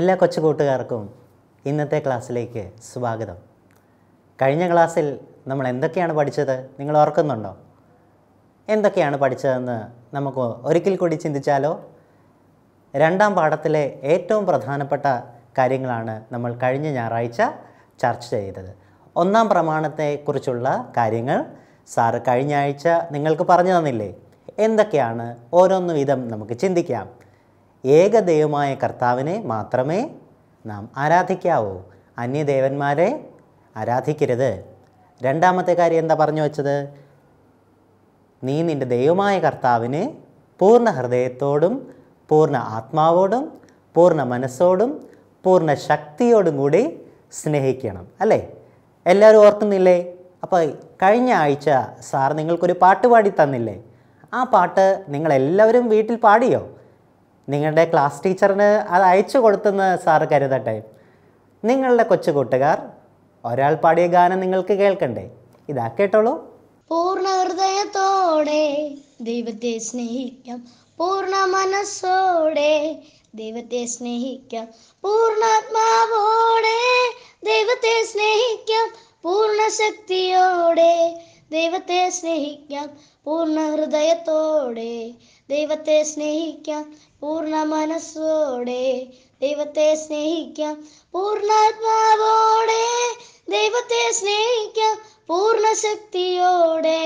എല്ലാ കൊച്ചു കൂട്ടുകാർക്കും ഇന്നത്തെ ക്ലാസ്സിലേക്ക് സ്വാഗതം കഴിഞ്ഞ ക്ലാസ്സിൽ നമ്മൾ എന്തൊക്കെയാണ് പഠിച്ചത് നിങ്ങൾ ഓർക്കുന്നുണ്ടോ എന്തൊക്കെയാണ് പഠിച്ചതെന്ന് നമുക്ക് ഒരിക്കൽ കൂടി ചിന്തിച്ചാലോ രണ്ടാം പാഠത്തിലെ ഏറ്റവും പ്രധാനപ്പെട്ട കാര്യങ്ങളാണ് നമ്മൾ കഴിഞ്ഞ ഞായറാഴ്ച ചർച്ച ചെയ്തത് ഒന്നാം പ്രമാണത്തെക്കുറിച്ചുള്ള കാര്യങ്ങൾ സാറ് കഴിഞ്ഞ ആഴ്ച നിങ്ങൾക്ക് പറഞ്ഞു തന്നില്ലേ എന്തൊക്കെയാണ് ഓരോന്ന് വിധം നമുക്ക് ചിന്തിക്കാം ഏകദൈവമായ കർത്താവിനെ മാത്രമേ നാം ആരാധിക്കാവൂ അന്യദേവന്മാരെ ആരാധിക്കരുത് രണ്ടാമത്തെ കാര്യം എന്താ പറഞ്ഞു വെച്ചത് നീ നിൻ്റെ ദൈവമായ കർത്താവിനെ പൂർണ്ണ ഹൃദയത്തോടും പൂർണ്ണ ആത്മാവോടും പൂർണ്ണ മനസ്സോടും പൂർണ്ണ ശക്തിയോടും കൂടി സ്നേഹിക്കണം അല്ലേ എല്ലാവരും ഓർക്കുന്നില്ലേ അപ്പോൾ കഴിഞ്ഞ ആഴ്ച സാർ നിങ്ങൾക്കൊരു പാട്ട് പാടി തന്നില്ലേ ആ പാട്ട് നിങ്ങളെല്ലാവരും വീട്ടിൽ പാടിയോ നിങ്ങളുടെ ക്ലാസ് ടീച്ചറിന് അത് അയച്ചു കൊടുത്തെന്ന് സാറ് കരുതട്ടെ നിങ്ങളുടെ കൊച്ചു കൂട്ടുകാർ ഒരാൾ പാടിയ ഗാനം നിങ്ങൾക്ക് കേൾക്കണ്ടേ ഇതാ കേട്ടോളൂ പൂർണ്ണ ഹൃദയത്തോടെ ദൈവത്തെ സ്നേഹിക്കാം പൂർണ്ണ മനസ്സോടെ ദൈവത്തെ സ്നേഹിക്കാം പൂർണ്ണാത്മാവോടെ ദൈവത്തെ സ്നേഹിക്കാം പൂർണ്ണ ശക്തിയോടെ ദൈവത്തെ സ്നേഹിക്കാം പൂർണ്ണ ഹൃദയത്തോടെ ദൈവത്തെ സ്നേഹിക്കാം പൂർണ്ണ മനസ്സോടെ ദൈവത്തെ സ്നേഹിക്കാം പൂർണ്ണാത്മാവോടെ ദൈവത്തെ സ്നേഹിക്കാം പൂർണ്ണ ശക്തിയോടെ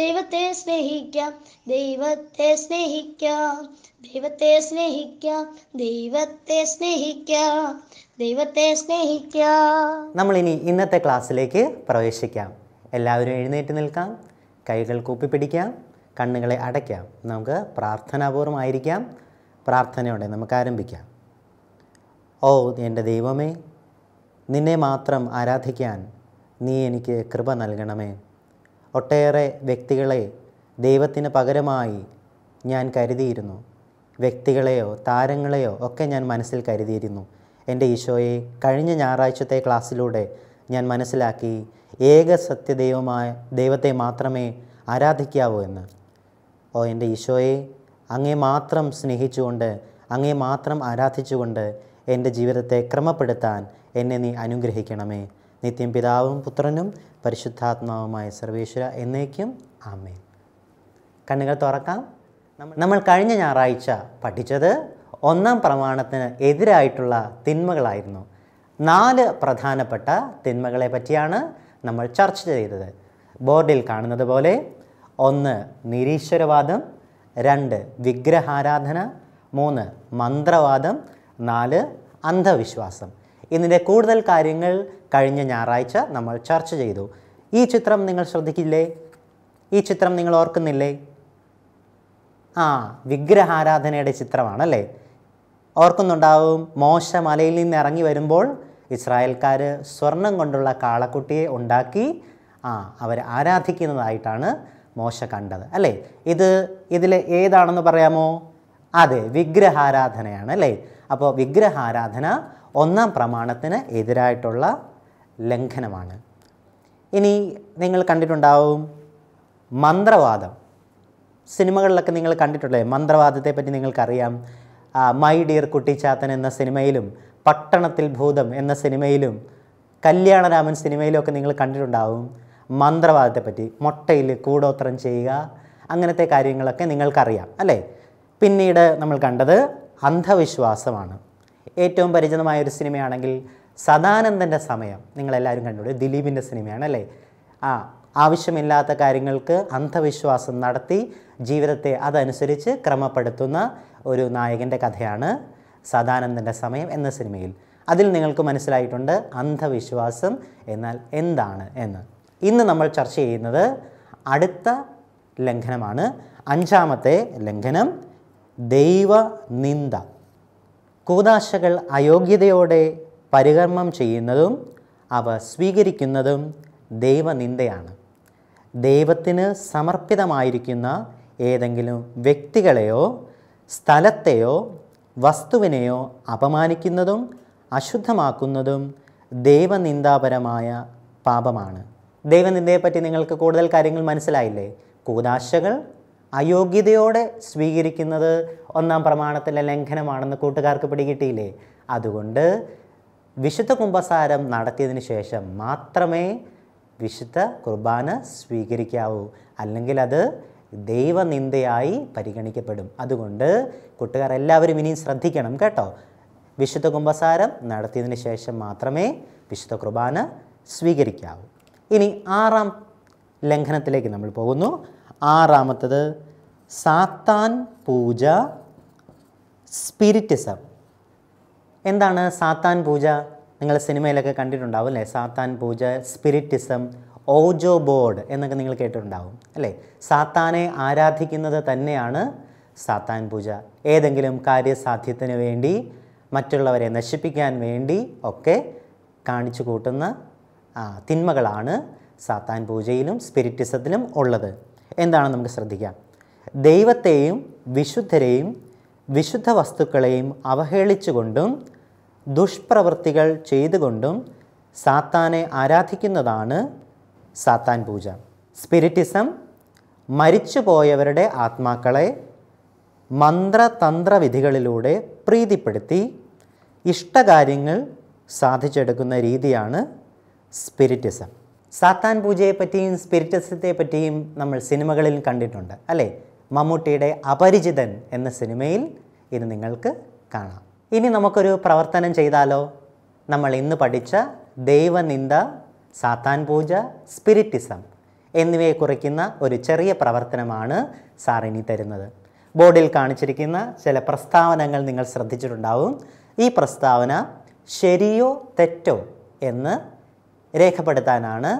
ദൈവത്തെ സ്നേഹിക്കാം ദൈവത്തെ സ്നേഹിക്കാം ദൈവത്തെ സ്നേഹിക്കാം ദൈവത്തെ സ്നേഹിക്കാം ദൈവത്തെ സ്നേഹിക്കാം നമ്മൾ ഇനി ഇന്നത്തെ ക്ലാസ്സിലേക്ക് പ്രവേശിക്കാം എല്ലാവരും എഴുന്നേറ്റ് നിൽക്കാം കൈകൾ കൂപ്പിപ്പിടിക്കാം കണ്ണുകളെ അടയ്ക്കാം നമുക്ക് പ്രാർത്ഥനാപൂർവ്വമായിരിക്കാം പ്രാർത്ഥനയോടെ നമുക്ക് ആരംഭിക്കാം ഓ എൻ്റെ ദൈവമേ നിന്നെ മാത്രം ആരാധിക്കാൻ നീ എനിക്ക് കൃപ നൽകണമേ ഒട്ടേറെ വ്യക്തികളെ ദൈവത്തിന് പകരമായി ഞാൻ കരുതിയിരുന്നു വ്യക്തികളെയോ താരങ്ങളെയോ ഒക്കെ ഞാൻ മനസ്സിൽ കരുതിയിരുന്നു എൻ്റെ ഈശോയെ കഴിഞ്ഞ ഞായറാഴ്ചത്തെ ക്ലാസ്സിലൂടെ ഞാൻ മനസ്സിലാക്കി ഏക സത്യദൈവമായ ദൈവത്തെ മാത്രമേ ആരാധിക്കാവൂ എന്ന് ഓ എൻ്റെ ഈശോയെ അങ്ങേ മാത്രം സ്നേഹിച്ചുകൊണ്ട് അങ്ങേ മാത്രം ആരാധിച്ചുകൊണ്ട് എൻ്റെ ജീവിതത്തെ ക്രമപ്പെടുത്താൻ എന്നെ നീ അനുഗ്രഹിക്കണമേ നിത്യം പിതാവും പുത്രനും പരിശുദ്ധാത്മാവുമായ സർവേശ്വര എന്നേക്കും ആമേൻ കണ്ണുകൾ തുറക്കാം നമ്മൾ കഴിഞ്ഞ ഞായറാഴ്ച പഠിച്ചത് ഒന്നാം പ്രമാണത്തിന് എതിരായിട്ടുള്ള തിന്മകളായിരുന്നു നാല് പ്രധാനപ്പെട്ട തിന്മകളെ പറ്റിയാണ് നമ്മൾ ചർച്ച ചെയ്തത് ബോർഡിൽ കാണുന്നത് പോലെ ഒന്ന് നിരീശ്വരവാദം രണ്ട് വിഗ്രഹാരാധന മൂന്ന് മന്ത്രവാദം നാല് അന്ധവിശ്വാസം ഇതിൻ്റെ കൂടുതൽ കാര്യങ്ങൾ കഴിഞ്ഞ ഞായറാഴ്ച നമ്മൾ ചർച്ച ചെയ്തു ഈ ചിത്രം നിങ്ങൾ ശ്രദ്ധിക്കില്ലേ ഈ ചിത്രം നിങ്ങൾ ഓർക്കുന്നില്ലേ ആ വിഗ്രഹാരാധനയുടെ ചിത്രമാണല്ലേ ഓർക്കുന്നുണ്ടാവും മോശ മലയിൽ നിന്ന് ഇറങ്ങി വരുമ്പോൾ ഇസ്രായേൽക്കാർ സ്വർണം കൊണ്ടുള്ള കാളക്കുട്ടിയെ ഉണ്ടാക്കി ആ അവർ ആരാധിക്കുന്നതായിട്ടാണ് മോശ കണ്ടത് അല്ലേ ഇത് ഇതിൽ ഏതാണെന്ന് പറയാമോ അതെ വിഗ്രഹാരാധനയാണ് അല്ലേ അപ്പോൾ വിഗ്രഹാരാധന ഒന്നാം പ്രമാണത്തിന് എതിരായിട്ടുള്ള ലംഘനമാണ് ഇനി നിങ്ങൾ കണ്ടിട്ടുണ്ടാവും മന്ത്രവാദം സിനിമകളിലൊക്കെ നിങ്ങൾ കണ്ടിട്ടുള്ളേ മന്ത്രവാദത്തെ പറ്റി നിങ്ങൾക്കറിയാം മൈ ഡിയർ കുട്ടിച്ചാത്തൻ എന്ന സിനിമയിലും പട്ടണത്തിൽ ഭൂതം എന്ന സിനിമയിലും കല്യാണരാമൻ സിനിമയിലും ഒക്കെ നിങ്ങൾ കണ്ടിട്ടുണ്ടാവും മന്ത്രവാദത്തെപ്പറ്റി മുട്ടയിൽ കൂടോത്രം ചെയ്യുക അങ്ങനത്തെ കാര്യങ്ങളൊക്കെ നിങ്ങൾക്കറിയാം അല്ലേ പിന്നീട് നമ്മൾ കണ്ടത് അന്ധവിശ്വാസമാണ് ഏറ്റവും പരിചിതമായ ഒരു സിനിമയാണെങ്കിൽ സദാനന്ദൻ്റെ സമയം നിങ്ങളെല്ലാവരും കണ്ടുപിടി ദിലീപിൻ്റെ സിനിമയാണ് അല്ലേ ആ ആവശ്യമില്ലാത്ത കാര്യങ്ങൾക്ക് അന്ധവിശ്വാസം നടത്തി ജീവിതത്തെ അതനുസരിച്ച് ക്രമപ്പെടുത്തുന്ന ഒരു നായകൻ്റെ കഥയാണ് സദാനന്ദൻ്റെ സമയം എന്ന സിനിമയിൽ അതിൽ നിങ്ങൾക്ക് മനസ്സിലായിട്ടുണ്ട് അന്ധവിശ്വാസം എന്നാൽ എന്താണ് എന്ന് ഇന്ന് നമ്മൾ ചർച്ച ചെയ്യുന്നത് അടുത്ത ലംഘനമാണ് അഞ്ചാമത്തെ ലംഘനം ദൈവ നിന്ദ കൂതാശകൾ അയോഗ്യതയോടെ പരികർമ്മം ചെയ്യുന്നതും അവ സ്വീകരിക്കുന്നതും ദൈവനിന്ദയാണ് ദൈവത്തിന് സമർപ്പിതമായിരിക്കുന്ന ഏതെങ്കിലും വ്യക്തികളെയോ സ്ഥലത്തെയോ വസ്തുവിനെയോ അപമാനിക്കുന്നതും അശുദ്ധമാക്കുന്നതും ദൈവനിന്ദാപരമായ പാപമാണ് ദൈവനിന്ദയെപ്പറ്റി നിങ്ങൾക്ക് കൂടുതൽ കാര്യങ്ങൾ മനസ്സിലായില്ലേ കൂതാശകൾ അയോഗ്യതയോടെ സ്വീകരിക്കുന്നത് ഒന്നാം പ്രമാണത്തിലെ ലംഘനമാണെന്ന് കൂട്ടുകാർക്ക് പിടികിട്ടിയില്ലേ അതുകൊണ്ട് വിശുദ്ധ കുംഭസാരം നടത്തിയതിന് ശേഷം മാത്രമേ വിശുദ്ധ കുർബാന സ്വീകരിക്കാവൂ അല്ലെങ്കിൽ അത് ദൈവനിന്ദയായി പരിഗണിക്കപ്പെടും അതുകൊണ്ട് കൂട്ടുകാർ എല്ലാവരും ഇനിയും ശ്രദ്ധിക്കണം കേട്ടോ വിശുദ്ധ കുംഭസാരം നടത്തിയതിന് ശേഷം മാത്രമേ വിശുദ്ധ കുർബാന സ്വീകരിക്കാവൂ ഇനി ആറാം ലംഘനത്തിലേക്ക് നമ്മൾ പോകുന്നു ആറാമത്തത് സാത്താൻ പൂജ സ്പിരിറ്റിസം എന്താണ് സാത്താൻ പൂജ നിങ്ങൾ സിനിമയിലൊക്കെ കണ്ടിട്ടുണ്ടാവും അല്ലേ സാത്താൻ പൂജ സ്പിരിറ്റിസം ഓജോ ബോർഡ് എന്നൊക്കെ നിങ്ങൾ കേട്ടിട്ടുണ്ടാവും അല്ലേ സാത്താനെ ആരാധിക്കുന്നത് തന്നെയാണ് സാത്താൻ പൂജ ഏതെങ്കിലും കാര്യസാധ്യത്തിന് വേണ്ടി മറ്റുള്ളവരെ നശിപ്പിക്കാൻ വേണ്ടി ഒക്കെ കാണിച്ചു കൂട്ടുന്ന തിന്മകളാണ് സാത്താൻ പൂജയിലും സ്പിരിറ്റിസത്തിലും ഉള്ളത് എന്താണ് നമുക്ക് ശ്രദ്ധിക്കാം ദൈവത്തെയും വിശുദ്ധരെയും വിശുദ്ധ വസ്തുക്കളെയും അവഹേളിച്ചുകൊണ്ടും ദുഷ്പ്രവൃത്തികൾ ചെയ്തുകൊണ്ടും സാത്താനെ ആരാധിക്കുന്നതാണ് സാത്താൻ പൂജ സ്പിരിറ്റിസം മരിച്ചുപോയവരുടെ ആത്മാക്കളെ മന്ത്രതന്ത്രവിധികളിലൂടെ പ്രീതിപ്പെടുത്തി ഇഷ്ടകാര്യങ്ങൾ സാധിച്ചെടുക്കുന്ന രീതിയാണ് സ്പിരിറ്റിസം സാത്താൻ പൂജയെ പറ്റിയും സ്പിരിറ്റിസത്തെ പറ്റിയും നമ്മൾ സിനിമകളിൽ കണ്ടിട്ടുണ്ട് അല്ലേ മമ്മൂട്ടിയുടെ അപരിചിതൻ എന്ന സിനിമയിൽ ഇത് നിങ്ങൾക്ക് കാണാം ഇനി നമുക്കൊരു പ്രവർത്തനം ചെയ്താലോ നമ്മൾ ഇന്ന് പഠിച്ച ദൈവനിന്ദ സാത്താൻ പൂജ സ്പിരിറ്റിസം എന്നിവയെ കുറിക്കുന്ന ഒരു ചെറിയ പ്രവർത്തനമാണ് സാർ ഇനി തരുന്നത് ബോർഡിൽ കാണിച്ചിരിക്കുന്ന ചില പ്രസ്താവനകൾ നിങ്ങൾ ശ്രദ്ധിച്ചിട്ടുണ്ടാവും ഈ പ്രസ്താവന ശരിയോ തെറ്റോ എന്ന് രേഖപ്പെടുത്താനാണ്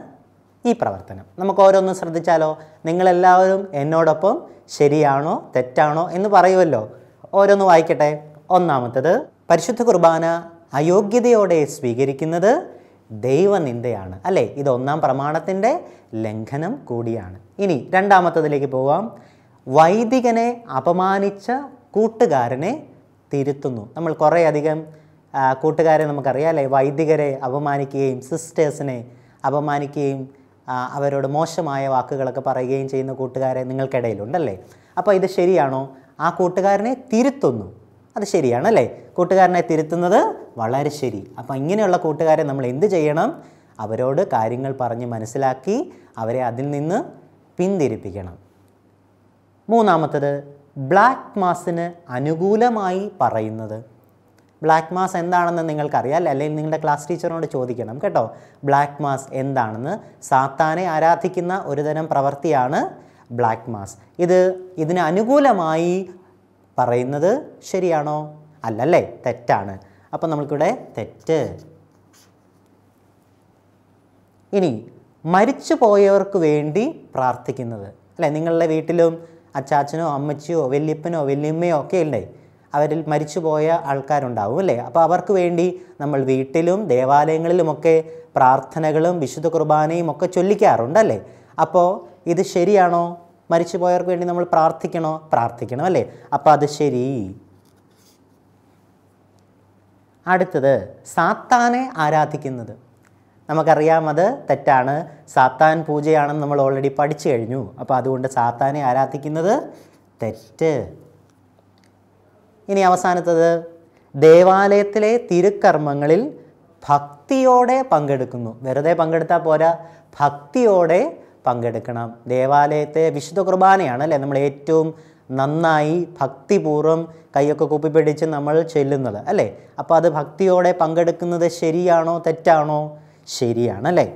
ഈ പ്രവർത്തനം നമുക്ക് ഓരോന്ന് ശ്രദ്ധിച്ചാലോ നിങ്ങളെല്ലാവരും എന്നോടൊപ്പം ശരിയാണോ തെറ്റാണോ എന്ന് പറയുമല്ലോ ഓരോന്ന് വായിക്കട്ടെ ഒന്നാമത്തത് പരിശുദ്ധ കുർബാന അയോഗ്യതയോടെ സ്വീകരിക്കുന്നത് ദൈവനിന്ദയാണ് അല്ലേ ഇത് ഒന്നാം പ്രമാണത്തിൻ്റെ ലംഘനം കൂടിയാണ് ഇനി രണ്ടാമത്തതിലേക്ക് പോവാം വൈദികനെ അപമാനിച്ച കൂട്ടുകാരനെ തിരുത്തുന്നു നമ്മൾ കുറേയധികം കൂട്ടുകാരെ നമുക്കറിയാമല്ലേ വൈദികരെ അപമാനിക്കുകയും സിസ്റ്റേഴ്സിനെ അപമാനിക്കുകയും അവരോട് മോശമായ വാക്കുകളൊക്കെ പറയുകയും ചെയ്യുന്ന കൂട്ടുകാരെ നിങ്ങൾക്കിടയിലുണ്ടല്ലേ അപ്പോൾ ഇത് ശരിയാണോ ആ കൂട്ടുകാരനെ തിരുത്തുന്നു അത് ശരിയാണല്ലേ കൂട്ടുകാരനെ തിരുത്തുന്നത് വളരെ ശരി അപ്പോൾ ഇങ്ങനെയുള്ള കൂട്ടുകാരെ നമ്മൾ എന്ത് ചെയ്യണം അവരോട് കാര്യങ്ങൾ പറഞ്ഞ് മനസ്സിലാക്കി അവരെ അതിൽ നിന്ന് പിന്തിരിപ്പിക്കണം മൂന്നാമത്തത് ബ്ലാക്ക് മാസിന് അനുകൂലമായി പറയുന്നത് ബ്ലാക്ക് മാസ് എന്താണെന്ന് നിങ്ങൾക്കറിയാം അല്ലെങ്കിൽ നിങ്ങളുടെ ക്ലാസ് ടീച്ചറിനോട് ചോദിക്കണം കേട്ടോ ബ്ലാക്ക് മാസ് എന്താണെന്ന് സാത്താനെ ആരാധിക്കുന്ന ഒരുതരം പ്രവൃത്തിയാണ് ബ്ലാക്ക് മാസ് ഇത് ഇതിന് അനുകൂലമായി പറയുന്നത് ശരിയാണോ അല്ലല്ലേ തെറ്റാണ് അപ്പം നമുക്കിവിടെ തെറ്റ് ഇനി മരിച്ചു പോയവർക്ക് വേണ്ടി പ്രാർത്ഥിക്കുന്നത് അല്ലേ നിങ്ങളുടെ വീട്ടിലും അച്ചാച്ചനോ അമ്മച്ചിയോ വല്യപ്പനോ വല്യമ്മയോ ഒക്കെ ഇല്ലേ അവരിൽ മരിച്ചുപോയ ആൾക്കാരുണ്ടാവും അല്ലേ അപ്പോൾ അവർക്ക് വേണ്ടി നമ്മൾ വീട്ടിലും ദേവാലയങ്ങളിലുമൊക്കെ പ്രാർത്ഥനകളും വിശുദ്ധ കുർബാനയും ഒക്കെ ചൊല്ലിക്കാറുണ്ടല്ലേ അപ്പോൾ ഇത് ശരിയാണോ മരിച്ചുപോയവർക്ക് വേണ്ടി നമ്മൾ പ്രാർത്ഥിക്കണോ പ്രാർത്ഥിക്കണം അല്ലേ അപ്പോൾ അത് ശരി അടുത്തത് സാത്താനെ ആരാധിക്കുന്നത് നമുക്കറിയാം അത് തെറ്റാണ് സാത്താൻ പൂജയാണെന്ന് നമ്മൾ ഓൾറെഡി പഠിച്ചു കഴിഞ്ഞു അപ്പോൾ അതുകൊണ്ട് സാത്താനെ ആരാധിക്കുന്നത് തെറ്റ് ഇനി അവസാനത്തത് ദേവാലയത്തിലെ തിരുക്കർമ്മങ്ങളിൽ ഭക്തിയോടെ പങ്കെടുക്കുന്നു വെറുതെ പങ്കെടുത്താൽ പോരാ ഭക്തിയോടെ പങ്കെടുക്കണം ദേവാലയത്തെ വിശുദ്ധ കുർബാനയാണ് അല്ലേ നമ്മൾ ഏറ്റവും നന്നായി ഭക്തിപൂർവ്വം കൈയൊക്കെ കൂപ്പിപ്പിടിച്ച് നമ്മൾ ചെല്ലുന്നത് അല്ലേ അപ്പോൾ അത് ഭക്തിയോടെ പങ്കെടുക്കുന്നത് ശരിയാണോ തെറ്റാണോ ശരിയാണ് അല്ലേ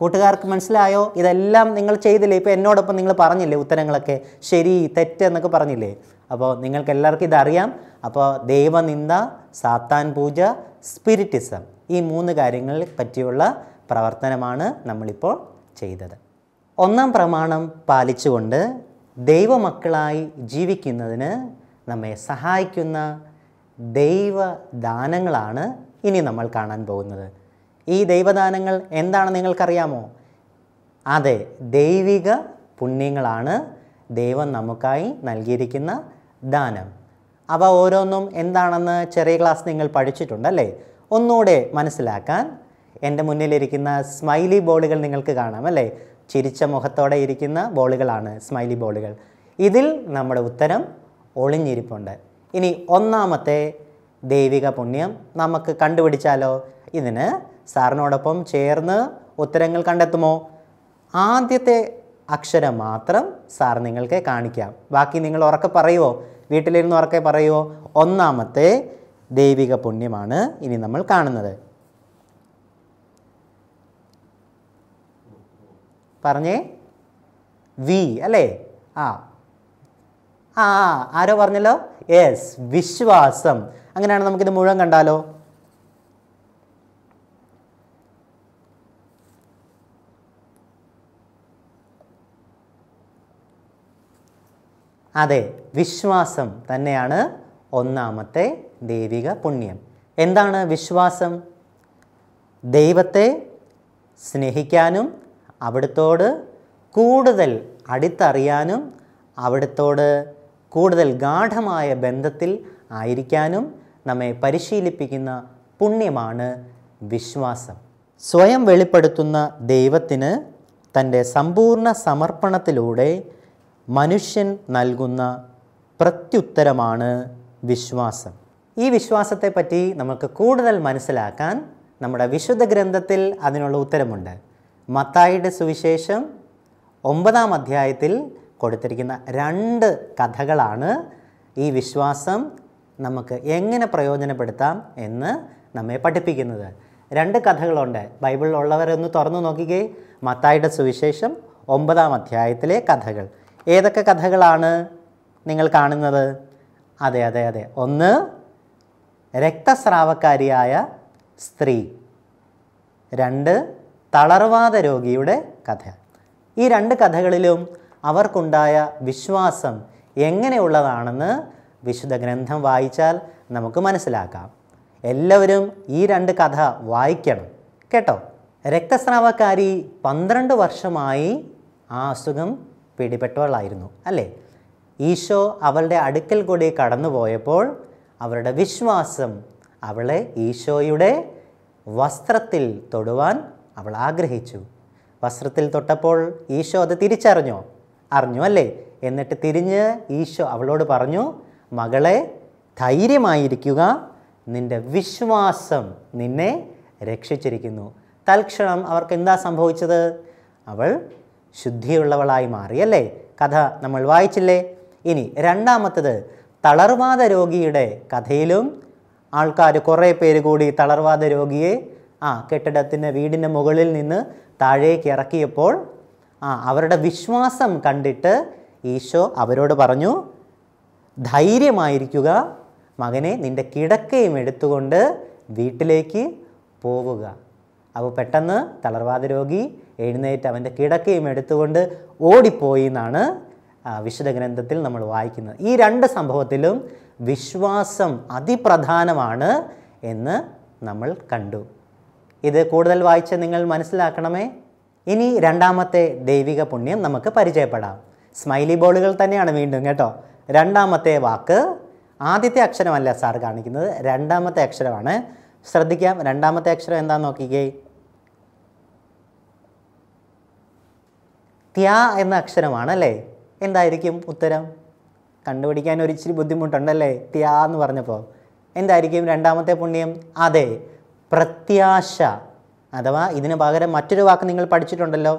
കൂട്ടുകാർക്ക് മനസ്സിലായോ ഇതെല്ലാം നിങ്ങൾ ചെയ്തില്ലേ ഇപ്പോൾ എന്നോടൊപ്പം നിങ്ങൾ പറഞ്ഞില്ലേ ഉത്തരങ്ങളൊക്കെ ശരി തെറ്റ് എന്നൊക്കെ പറഞ്ഞില്ലേ അപ്പോൾ നിങ്ങൾക്ക് എല്ലാവർക്കും ഇതറിയാം അപ്പോൾ ദൈവനിന്ദ സാത്താൻ പൂജ സ്പിരിറ്റിസം ഈ മൂന്ന് കാര്യങ്ങളെ പറ്റിയുള്ള പ്രവർത്തനമാണ് നമ്മളിപ്പോൾ ചെയ്തത് ഒന്നാം പ്രമാണം പാലിച്ചുകൊണ്ട് ദൈവമക്കളായി ജീവിക്കുന്നതിന് നമ്മെ സഹായിക്കുന്ന ദൈവദാനങ്ങളാണ് ഇനി നമ്മൾ കാണാൻ പോകുന്നത് ഈ ദൈവദാനങ്ങൾ എന്താണ് നിങ്ങൾക്കറിയാമോ അതെ ദൈവിക പുണ്യങ്ങളാണ് ദൈവം നമുക്കായി നൽകിയിരിക്കുന്ന ദാനം അവ ഓരോന്നും എന്താണെന്ന് ചെറിയ ക്ലാസ് നിങ്ങൾ പഠിച്ചിട്ടുണ്ടല്ലേ ഒന്നുകൂടെ മനസ്സിലാക്കാൻ എൻ്റെ മുന്നിലിരിക്കുന്ന സ്മൈലി ബോളുകൾ നിങ്ങൾക്ക് കാണാം അല്ലേ ചിരിച്ച മുഖത്തോടെ ഇരിക്കുന്ന ബോളുകളാണ് സ്മൈലി ബോളുകൾ ഇതിൽ നമ്മുടെ ഉത്തരം ഒളിഞ്ഞിരിപ്പുണ്ട് ഇനി ഒന്നാമത്തെ ദൈവിക പുണ്യം നമുക്ക് കണ്ടുപിടിച്ചാലോ ഇതിന് സാറിനോടൊപ്പം ചേർന്ന് ഉത്തരങ്ങൾ കണ്ടെത്തുമോ ആദ്യത്തെ അക്ഷരം മാത്രം സാർ നിങ്ങൾക്ക് കാണിക്കാം ബാക്കി നിങ്ങൾ ഉറക്കെ പറയുമോ വീട്ടിലിരുന്ന് ഉറക്കെ പറയുമോ ഒന്നാമത്തെ ദൈവിക പുണ്യമാണ് ഇനി നമ്മൾ കാണുന്നത് പറഞ്ഞേ വി അല്ലേ ആ ആ ആരോ പറഞ്ഞല്ലോ യെസ് വിശ്വാസം അങ്ങനെയാണ് നമുക്കിത് മുഴുവൻ കണ്ടാലോ അതെ വിശ്വാസം തന്നെയാണ് ഒന്നാമത്തെ ദൈവിക പുണ്യം എന്താണ് വിശ്വാസം ദൈവത്തെ സ്നേഹിക്കാനും അവിടുത്തോട് കൂടുതൽ അടുത്തറിയാനും അവിടുത്തോട് കൂടുതൽ ഗാഠമായ ബന്ധത്തിൽ ആയിരിക്കാനും നമ്മെ പരിശീലിപ്പിക്കുന്ന പുണ്യമാണ് വിശ്വാസം സ്വയം വെളിപ്പെടുത്തുന്ന ദൈവത്തിന് തൻ്റെ സമ്പൂർണ്ണ സമർപ്പണത്തിലൂടെ മനുഷ്യൻ നൽകുന്ന പ്രത്യുത്തരമാണ് വിശ്വാസം ഈ വിശ്വാസത്തെപ്പറ്റി നമുക്ക് കൂടുതൽ മനസ്സിലാക്കാൻ നമ്മുടെ വിശുദ്ധ ഗ്രന്ഥത്തിൽ അതിനുള്ള ഉത്തരമുണ്ട് മത്തായിയുടെ സുവിശേഷം ഒമ്പതാം അധ്യായത്തിൽ കൊടുത്തിരിക്കുന്ന രണ്ട് കഥകളാണ് ഈ വിശ്വാസം നമുക്ക് എങ്ങനെ പ്രയോജനപ്പെടുത്താം എന്ന് നമ്മെ പഠിപ്പിക്കുന്നത് രണ്ട് കഥകളുണ്ട് ബൈബിളിലുള്ളവരൊന്ന് തുറന്നു നോക്കിക്കേ മത്തായിയുടെ സുവിശേഷം ഒമ്പതാം അധ്യായത്തിലെ കഥകൾ ഏതൊക്കെ കഥകളാണ് നിങ്ങൾ കാണുന്നത് അതെ അതെ അതെ ഒന്ന് രക്തസ്രാവക്കാരിയായ സ്ത്രീ രണ്ട് തളർവാദ രോഗിയുടെ കഥ ഈ രണ്ട് കഥകളിലും അവർക്കുണ്ടായ വിശ്വാസം എങ്ങനെയുള്ളതാണെന്ന് വിശുദ്ധ ഗ്രന്ഥം വായിച്ചാൽ നമുക്ക് മനസ്സിലാക്കാം എല്ലാവരും ഈ രണ്ട് കഥ വായിക്കണം കേട്ടോ രക്തസ്രാവക്കാരി പന്ത്രണ്ട് വർഷമായി ആ അസുഖം പിടിപെട്ടവളായിരുന്നു അല്ലേ ഈശോ അവളുടെ അടുക്കൽ കൂടി കടന്നുപോയപ്പോൾ അവരുടെ വിശ്വാസം അവളെ ഈശോയുടെ വസ്ത്രത്തിൽ തൊടുവാൻ അവൾ ആഗ്രഹിച്ചു വസ്ത്രത്തിൽ തൊട്ടപ്പോൾ ഈശോ അത് തിരിച്ചറിഞ്ഞോ അറിഞ്ഞു അല്ലേ എന്നിട്ട് തിരിഞ്ഞ് ഈശോ അവളോട് പറഞ്ഞു മകളെ ധൈര്യമായിരിക്കുക നിന്റെ വിശ്വാസം നിന്നെ രക്ഷിച്ചിരിക്കുന്നു തൽക്ഷണം അവർക്ക് എന്താ സംഭവിച്ചത് അവൾ ശുദ്ധിയുള്ളവളായി മാറി അല്ലേ കഥ നമ്മൾ വായിച്ചില്ലേ ഇനി രണ്ടാമത്തത് തളർവാദ രോഗിയുടെ കഥയിലും ആൾക്കാർ കുറേ പേര് കൂടി തളർവാദ രോഗിയെ ആ കെട്ടിടത്തിൻ്റെ വീടിൻ്റെ മുകളിൽ നിന്ന് താഴേക്ക് ഇറക്കിയപ്പോൾ ആ അവരുടെ വിശ്വാസം കണ്ടിട്ട് ഈശോ അവരോട് പറഞ്ഞു ധൈര്യമായിരിക്കുക മകനെ നിൻ്റെ കിടക്കയും എടുത്തുകൊണ്ട് വീട്ടിലേക്ക് പോവുക അപ്പോൾ പെട്ടെന്ന് തളർവാദ രോഗി എഴുന്നേറ്റ് അവൻ്റെ കിടക്കയും എടുത്തുകൊണ്ട് ഓടിപ്പോയി എന്നാണ് വിശുദ്ധ ഗ്രന്ഥത്തിൽ നമ്മൾ വായിക്കുന്നത് ഈ രണ്ട് സംഭവത്തിലും വിശ്വാസം അതിപ്രധാനമാണ് എന്ന് നമ്മൾ കണ്ടു ഇത് കൂടുതൽ വായിച്ച് നിങ്ങൾ മനസ്സിലാക്കണമേ ഇനി രണ്ടാമത്തെ ദൈവിക പുണ്യം നമുക്ക് പരിചയപ്പെടാം സ്മൈലി ബോളുകൾ തന്നെയാണ് വീണ്ടും കേട്ടോ രണ്ടാമത്തെ വാക്ക് ആദ്യത്തെ അക്ഷരമല്ല സാർ കാണിക്കുന്നത് രണ്ടാമത്തെ അക്ഷരമാണ് ശ്രദ്ധിക്കാം രണ്ടാമത്തെ അക്ഷരം എന്താണെന്ന് നോക്കിക്കേ ത്യാ എന്ന അക്ഷരമാണ് അല്ലേ എന്തായിരിക്കും ഉത്തരം കണ്ടുപിടിക്കാൻ ഒരു ഇച്ചിരി ബുദ്ധിമുട്ടുണ്ടല്ലേ ത്യാ എന്ന് പറഞ്ഞപ്പോൾ എന്തായിരിക്കും രണ്ടാമത്തെ പുണ്യം അതെ പ്രത്യാശ അഥവാ ഇതിന് പകരം മറ്റൊരു വാക്ക് നിങ്ങൾ പഠിച്ചിട്ടുണ്ടല്ലോ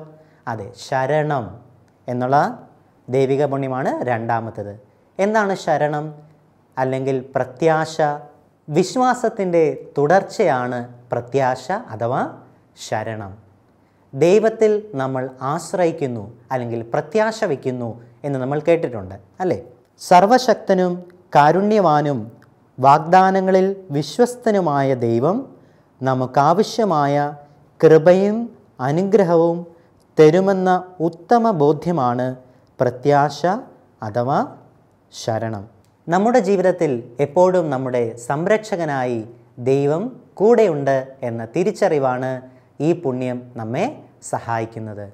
അതെ ശരണം എന്നുള്ള ദൈവിക പുണ്യമാണ് രണ്ടാമത്തത് എന്താണ് ശരണം അല്ലെങ്കിൽ പ്രത്യാശ വിശ്വാസത്തിൻ്റെ തുടർച്ചയാണ് പ്രത്യാശ അഥവാ ശരണം ദൈവത്തിൽ നമ്മൾ ആശ്രയിക്കുന്നു അല്ലെങ്കിൽ പ്രത്യാശ വയ്ക്കുന്നു എന്ന് നമ്മൾ കേട്ടിട്ടുണ്ട് അല്ലേ സർവശക്തനും കാരുണ്യവാനും വാഗ്ദാനങ്ങളിൽ വിശ്വസ്തനുമായ ദൈവം നമുക്കാവശ്യമായ കൃപയും അനുഗ്രഹവും തരുമെന്ന ഉത്തമ ബോധ്യമാണ് പ്രത്യാശ അഥവാ ശരണം നമ്മുടെ ജീവിതത്തിൽ എപ്പോഴും നമ്മുടെ സംരക്ഷകനായി ദൈവം കൂടെയുണ്ട് എന്ന തിരിച്ചറിവാണ് ഈ പുണ്യം നമ്മെ സഹായിക്കുന്നത്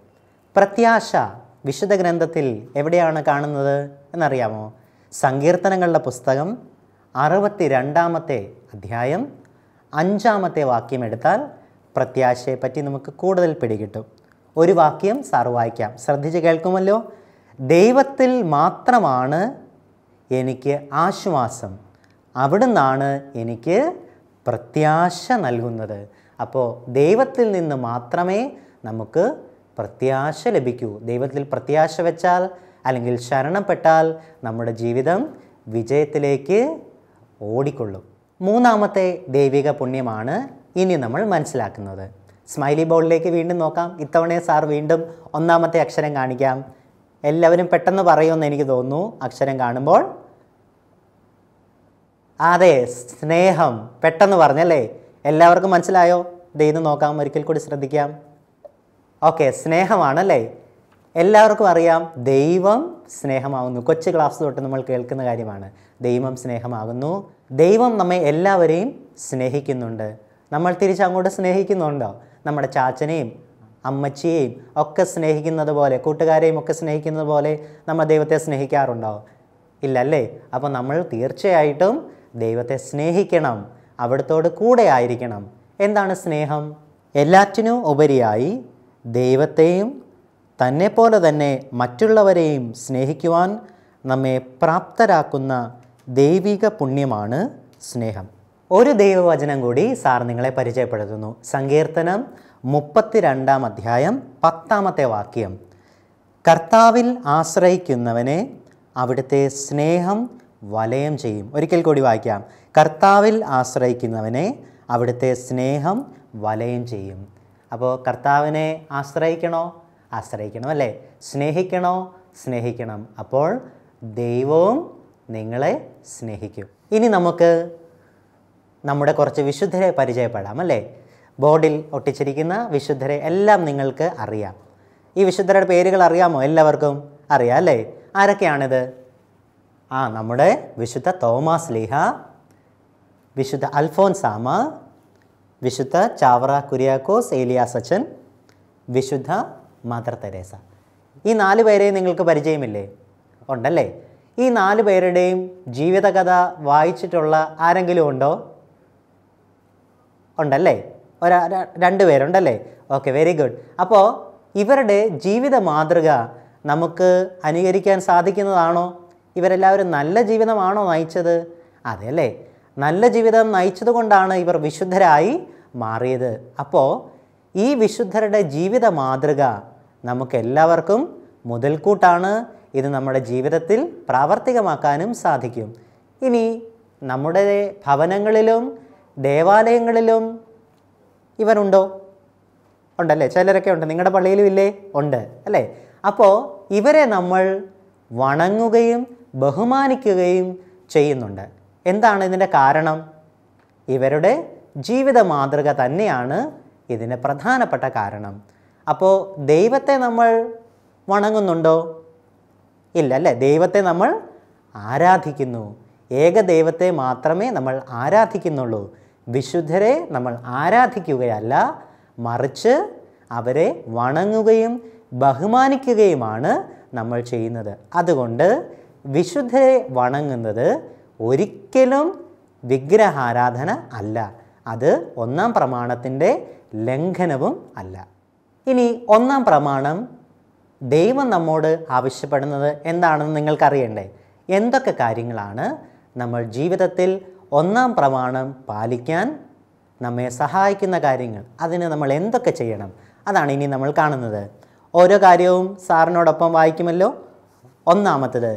പ്രത്യാശ വിശുദ്ധ ഗ്രന്ഥത്തിൽ എവിടെയാണ് കാണുന്നത് എന്നറിയാമോ സങ്കീർത്തനങ്ങളുടെ പുസ്തകം അറുപത്തി രണ്ടാമത്തെ അധ്യായം അഞ്ചാമത്തെ വാക്യം എടുത്താൽ പ്രത്യാശയെപ്പറ്റി നമുക്ക് കൂടുതൽ പിടികിട്ടും ഒരു വാക്യം സാറ് വായിക്കാം ശ്രദ്ധിച്ച് കേൾക്കുമല്ലോ ദൈവത്തിൽ മാത്രമാണ് എനിക്ക് ആശ്വാസം അവിടുന്നാണ് എനിക്ക് പ്രത്യാശ നൽകുന്നത് അപ്പോൾ ദൈവത്തിൽ നിന്ന് മാത്രമേ നമുക്ക് പ്രത്യാശ ലഭിക്കൂ ദൈവത്തിൽ പ്രത്യാശ വെച്ചാൽ അല്ലെങ്കിൽ ശരണപ്പെട്ടാൽ നമ്മുടെ ജീവിതം വിജയത്തിലേക്ക് ഓടിക്കൊള്ളും മൂന്നാമത്തെ ദൈവിക പുണ്യമാണ് ഇനി നമ്മൾ മനസ്സിലാക്കുന്നത് സ്മൈലി ബോർഡിലേക്ക് വീണ്ടും നോക്കാം ഇത്തവണ സാർ വീണ്ടും ഒന്നാമത്തെ അക്ഷരം കാണിക്കാം എല്ലാവരും പെട്ടെന്ന് പറയുമെന്ന് എനിക്ക് തോന്നുന്നു അക്ഷരം കാണുമ്പോൾ അതെ സ്നേഹം പെട്ടെന്ന് പറഞ്ഞല്ലേ എല്ലാവർക്കും മനസ്സിലായോ ദേ നോക്കാം ഒരിക്കൽ കൂടി ശ്രദ്ധിക്കാം ഓക്കെ സ്നേഹമാണല്ലേ എല്ലാവർക്കും അറിയാം ദൈവം സ്നേഹമാകുന്നു കൊച്ചു ക്ലാസ് തൊട്ട് നമ്മൾ കേൾക്കുന്ന കാര്യമാണ് ദൈവം സ്നേഹമാകുന്നു ദൈവം നമ്മെ എല്ലാവരെയും സ്നേഹിക്കുന്നുണ്ട് നമ്മൾ തിരിച്ചങ്ങോട്ട് സ്നേഹിക്കുന്നുണ്ടോ നമ്മുടെ ചാച്ചനെയും അമ്മച്ചിയെയും ഒക്കെ സ്നേഹിക്കുന്നത് പോലെ കൂട്ടുകാരെയും ഒക്കെ സ്നേഹിക്കുന്നത് പോലെ നമ്മൾ ദൈവത്തെ സ്നേഹിക്കാറുണ്ടോ ഇല്ലല്ലേ അപ്പോൾ നമ്മൾ തീർച്ചയായിട്ടും ദൈവത്തെ സ്നേഹിക്കണം അവിടത്തോട് കൂടെ ആയിരിക്കണം എന്താണ് സ്നേഹം എല്ലാറ്റിനും ഉപരിയായി ദൈവത്തെയും തന്നെപ്പോലെ തന്നെ മറ്റുള്ളവരെയും സ്നേഹിക്കുവാൻ നമ്മെ പ്രാപ്തരാക്കുന്ന ദൈവിക പുണ്യമാണ് സ്നേഹം ഒരു ദൈവവചനം കൂടി സാർ നിങ്ങളെ പരിചയപ്പെടുത്തുന്നു സങ്കീർത്തനം മുപ്പത്തിരണ്ടാം അധ്യായം പത്താമത്തെ വാക്യം കർത്താവിൽ ആശ്രയിക്കുന്നവനെ അവിടുത്തെ സ്നേഹം വലയം ചെയ്യും ഒരിക്കൽ കൂടി വായിക്കാം കർത്താവിൽ ആശ്രയിക്കുന്നവനെ അവിടുത്തെ സ്നേഹം വലയം ചെയ്യും അപ്പോൾ കർത്താവിനെ ആശ്രയിക്കണോ ആശ്രയിക്കണം അല്ലേ സ്നേഹിക്കണോ സ്നേഹിക്കണം അപ്പോൾ ദൈവവും നിങ്ങളെ സ്നേഹിക്കും ഇനി നമുക്ക് നമ്മുടെ കുറച്ച് വിശുദ്ധരെ പരിചയപ്പെടാം അല്ലേ ബോർഡിൽ ഒട്ടിച്ചിരിക്കുന്ന വിശുദ്ധരെ എല്ലാം നിങ്ങൾക്ക് അറിയാം ഈ വിശുദ്ധരുടെ പേരുകൾ അറിയാമോ എല്ലാവർക്കും അറിയാം അല്ലേ ആരൊക്കെയാണിത് ആ നമ്മുടെ വിശുദ്ധ തോമസ് ലീഹ വിശുദ്ധ അൽഫോൻസാമ വിശുദ്ധ ചാവറ കുര്യാക്കോസ് ഏലിയ സച്ചൻ വിശുദ്ധ മദർ തെരേസ ഈ നാല് പേരെയും നിങ്ങൾക്ക് പരിചയമില്ലേ ഉണ്ടല്ലേ ഈ നാല് പേരുടെയും ജീവിതകഥ വായിച്ചിട്ടുള്ള ആരെങ്കിലും ഉണ്ടോ ഉണ്ടല്ലേ ഒരാ രണ്ട് പേരുണ്ടല്ലേ ഓക്കെ വെരി ഗുഡ് അപ്പോൾ ഇവരുടെ ജീവിത മാതൃക നമുക്ക് അനുകരിക്കാൻ സാധിക്കുന്നതാണോ ഇവരെല്ലാവരും നല്ല ജീവിതമാണോ നയിച്ചത് അതെ അല്ലേ നല്ല ജീവിതം നയിച്ചതുകൊണ്ടാണ് ഇവർ വിശുദ്ധരായി മാറിയത് അപ്പോൾ ഈ വിശുദ്ധരുടെ ജീവിത മാതൃക നമുക്കെല്ലാവർക്കും മുതൽക്കൂട്ടാണ് ഇത് നമ്മുടെ ജീവിതത്തിൽ പ്രാവർത്തികമാക്കാനും സാധിക്കും ഇനി നമ്മുടെ ഭവനങ്ങളിലും ദേവാലയങ്ങളിലും ഇവരുണ്ടോ ഉണ്ടല്ലേ ചിലരൊക്കെ ഉണ്ട് നിങ്ങളുടെ പള്ളിയിലും ഇല്ലേ ഉണ്ട് അല്ലേ അപ്പോൾ ഇവരെ നമ്മൾ വണങ്ങുകയും ബഹുമാനിക്കുകയും ചെയ്യുന്നുണ്ട് എന്താണ് ഇതിൻ്റെ കാരണം ഇവരുടെ ജീവിത മാതൃക തന്നെയാണ് ഇതിന് പ്രധാനപ്പെട്ട കാരണം അപ്പോൾ ദൈവത്തെ നമ്മൾ വണങ്ങുന്നുണ്ടോ ഇല്ല അല്ലേ ദൈവത്തെ നമ്മൾ ആരാധിക്കുന്നു ഏക ദൈവത്തെ മാത്രമേ നമ്മൾ ആരാധിക്കുന്നുള്ളൂ വിശുദ്ധരെ നമ്മൾ ആരാധിക്കുകയല്ല മറിച്ച് അവരെ വണങ്ങുകയും ബഹുമാനിക്കുകയുമാണ് നമ്മൾ ചെയ്യുന്നത് അതുകൊണ്ട് വിശുദ്ധരെ വണങ്ങുന്നത് ഒരിക്കലും വിഗ്രഹാരാധന അല്ല അത് ഒന്നാം പ്രമാണത്തിൻ്റെ ലംഘനവും അല്ല ഇനി ഒന്നാം പ്രമാണം ദൈവം നമ്മോട് ആവശ്യപ്പെടുന്നത് എന്താണെന്ന് നിങ്ങൾക്കറിയണ്ടേ എന്തൊക്കെ കാര്യങ്ങളാണ് നമ്മൾ ജീവിതത്തിൽ ഒന്നാം പ്രമാണം പാലിക്കാൻ നമ്മെ സഹായിക്കുന്ന കാര്യങ്ങൾ അതിന് നമ്മൾ എന്തൊക്കെ ചെയ്യണം അതാണ് ഇനി നമ്മൾ കാണുന്നത് ഓരോ കാര്യവും സാറിനോടൊപ്പം വായിക്കുമല്ലോ ഒന്നാമത്തത്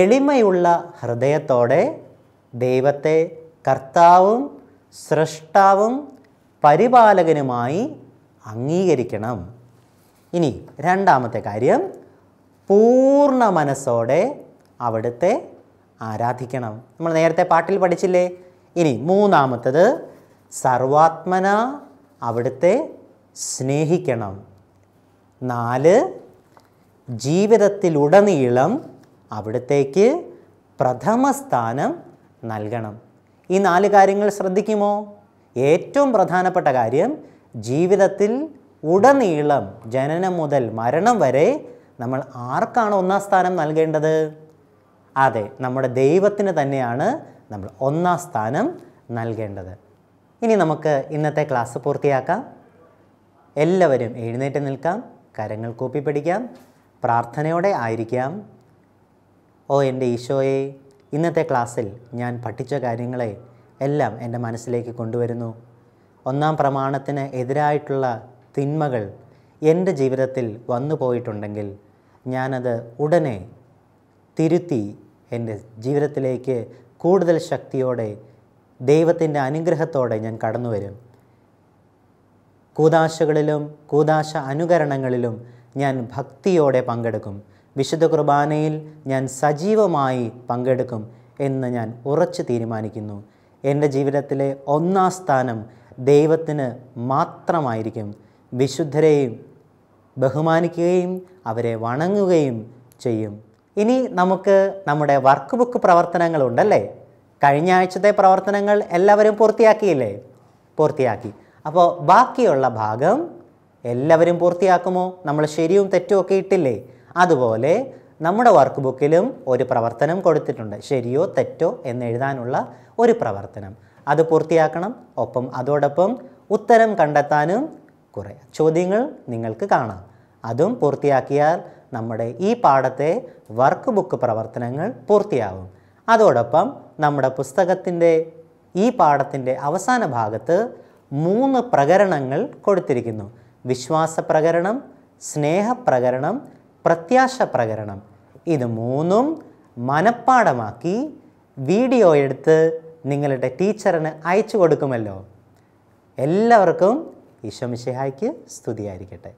എളിമയുള്ള ഹൃദയത്തോടെ ദൈവത്തെ കർത്താവും സൃഷ്ടാവും പരിപാലകനുമായി അംഗീകരിക്കണം ഇനി രണ്ടാമത്തെ കാര്യം പൂർണ്ണ മനസ്സോടെ അവിടുത്തെ ആരാധിക്കണം നമ്മൾ നേരത്തെ പാട്ടിൽ പഠിച്ചില്ലേ ഇനി മൂന്നാമത്തത് സർവാത്മന അവിടുത്തെ സ്നേഹിക്കണം നാല് ജീവിതത്തിലുടനീളം അവിടത്തേക്ക് പ്രഥമ സ്ഥാനം നൽകണം ഈ നാല് കാര്യങ്ങൾ ശ്രദ്ധിക്കുമോ ഏറ്റവും പ്രധാനപ്പെട്ട കാര്യം ജീവിതത്തിൽ ഉടനീളം ജനനം മുതൽ മരണം വരെ നമ്മൾ ആർക്കാണ് ഒന്നാം സ്ഥാനം നൽകേണ്ടത് അതെ നമ്മുടെ ദൈവത്തിന് തന്നെയാണ് നമ്മൾ ഒന്നാം സ്ഥാനം നൽകേണ്ടത് ഇനി നമുക്ക് ഇന്നത്തെ ക്ലാസ് പൂർത്തിയാക്കാം എല്ലാവരും എഴുന്നേറ്റ് നിൽക്കാം കരങ്ങൾ കൂപ്പി പിടിക്കാം പ്രാർത്ഥനയോടെ ആയിരിക്കാം ഓ എൻ്റെ ഈശോയെ ഇന്നത്തെ ക്ലാസ്സിൽ ഞാൻ പഠിച്ച കാര്യങ്ങളെ എല്ലാം എൻ്റെ മനസ്സിലേക്ക് കൊണ്ടുവരുന്നു ഒന്നാം പ്രമാണത്തിന് എതിരായിട്ടുള്ള തിന്മകൾ എൻ്റെ ജീവിതത്തിൽ വന്നു പോയിട്ടുണ്ടെങ്കിൽ ഞാനത് ഉടനെ തിരുത്തി എൻ്റെ ജീവിതത്തിലേക്ക് കൂടുതൽ ശക്തിയോടെ ദൈവത്തിൻ്റെ അനുഗ്രഹത്തോടെ ഞാൻ കടന്നു വരും കൂതാശകളിലും കൂതാശ അനുകരണങ്ങളിലും ഞാൻ ഭക്തിയോടെ പങ്കെടുക്കും വിശുദ്ധ കുർബാനയിൽ ഞാൻ സജീവമായി പങ്കെടുക്കും എന്ന് ഞാൻ ഉറച്ചു തീരുമാനിക്കുന്നു എൻ്റെ ജീവിതത്തിലെ ഒന്നാം സ്ഥാനം ദൈവത്തിന് മാത്രമായിരിക്കും വിശുദ്ധരെയും ബഹുമാനിക്കുകയും അവരെ വണങ്ങുകയും ചെയ്യും ഇനി നമുക്ക് നമ്മുടെ വർക്ക് ബുക്ക് പ്രവർത്തനങ്ങളുണ്ടല്ലേ കഴിഞ്ഞ ആഴ്ചത്തെ പ്രവർത്തനങ്ങൾ എല്ലാവരും പൂർത്തിയാക്കിയില്ലേ പൂർത്തിയാക്കി അപ്പോൾ ബാക്കിയുള്ള ഭാഗം എല്ലാവരും പൂർത്തിയാക്കുമോ നമ്മൾ ശരിയും തെറ്റും ഒക്കെ ഇട്ടില്ലേ അതുപോലെ നമ്മുടെ വർക്ക് ബുക്കിലും ഒരു പ്രവർത്തനം കൊടുത്തിട്ടുണ്ട് ശരിയോ തെറ്റോ എന്ന് എഴുതാനുള്ള ഒരു പ്രവർത്തനം അത് പൂർത്തിയാക്കണം ഒപ്പം അതോടൊപ്പം ഉത്തരം കണ്ടെത്താനും കുറേ ചോദ്യങ്ങൾ നിങ്ങൾക്ക് കാണാം അതും പൂർത്തിയാക്കിയാൽ നമ്മുടെ ഈ പാഠത്തെ വർക്ക് ബുക്ക് പ്രവർത്തനങ്ങൾ പൂർത്തിയാവും അതോടൊപ്പം നമ്മുടെ പുസ്തകത്തിൻ്റെ ഈ പാഠത്തിൻ്റെ അവസാന ഭാഗത്ത് മൂന്ന് പ്രകരണങ്ങൾ കൊടുത്തിരിക്കുന്നു വിശ്വാസ പ്രകരണം സ്നേഹപ്രകരണം പ്രത്യാശ പ്രകരണം ഇത് മൂന്നും മനഃപ്പാടമാക്കി വീഡിയോ എടുത്ത് നിങ്ങളുടെ ടീച്ചറിന് അയച്ചു കൊടുക്കുമല്ലോ എല്ലാവർക്കും ഈശോ മിശിഹായ്ക്ക് സ്തുതിയായിരിക്കട്ടെ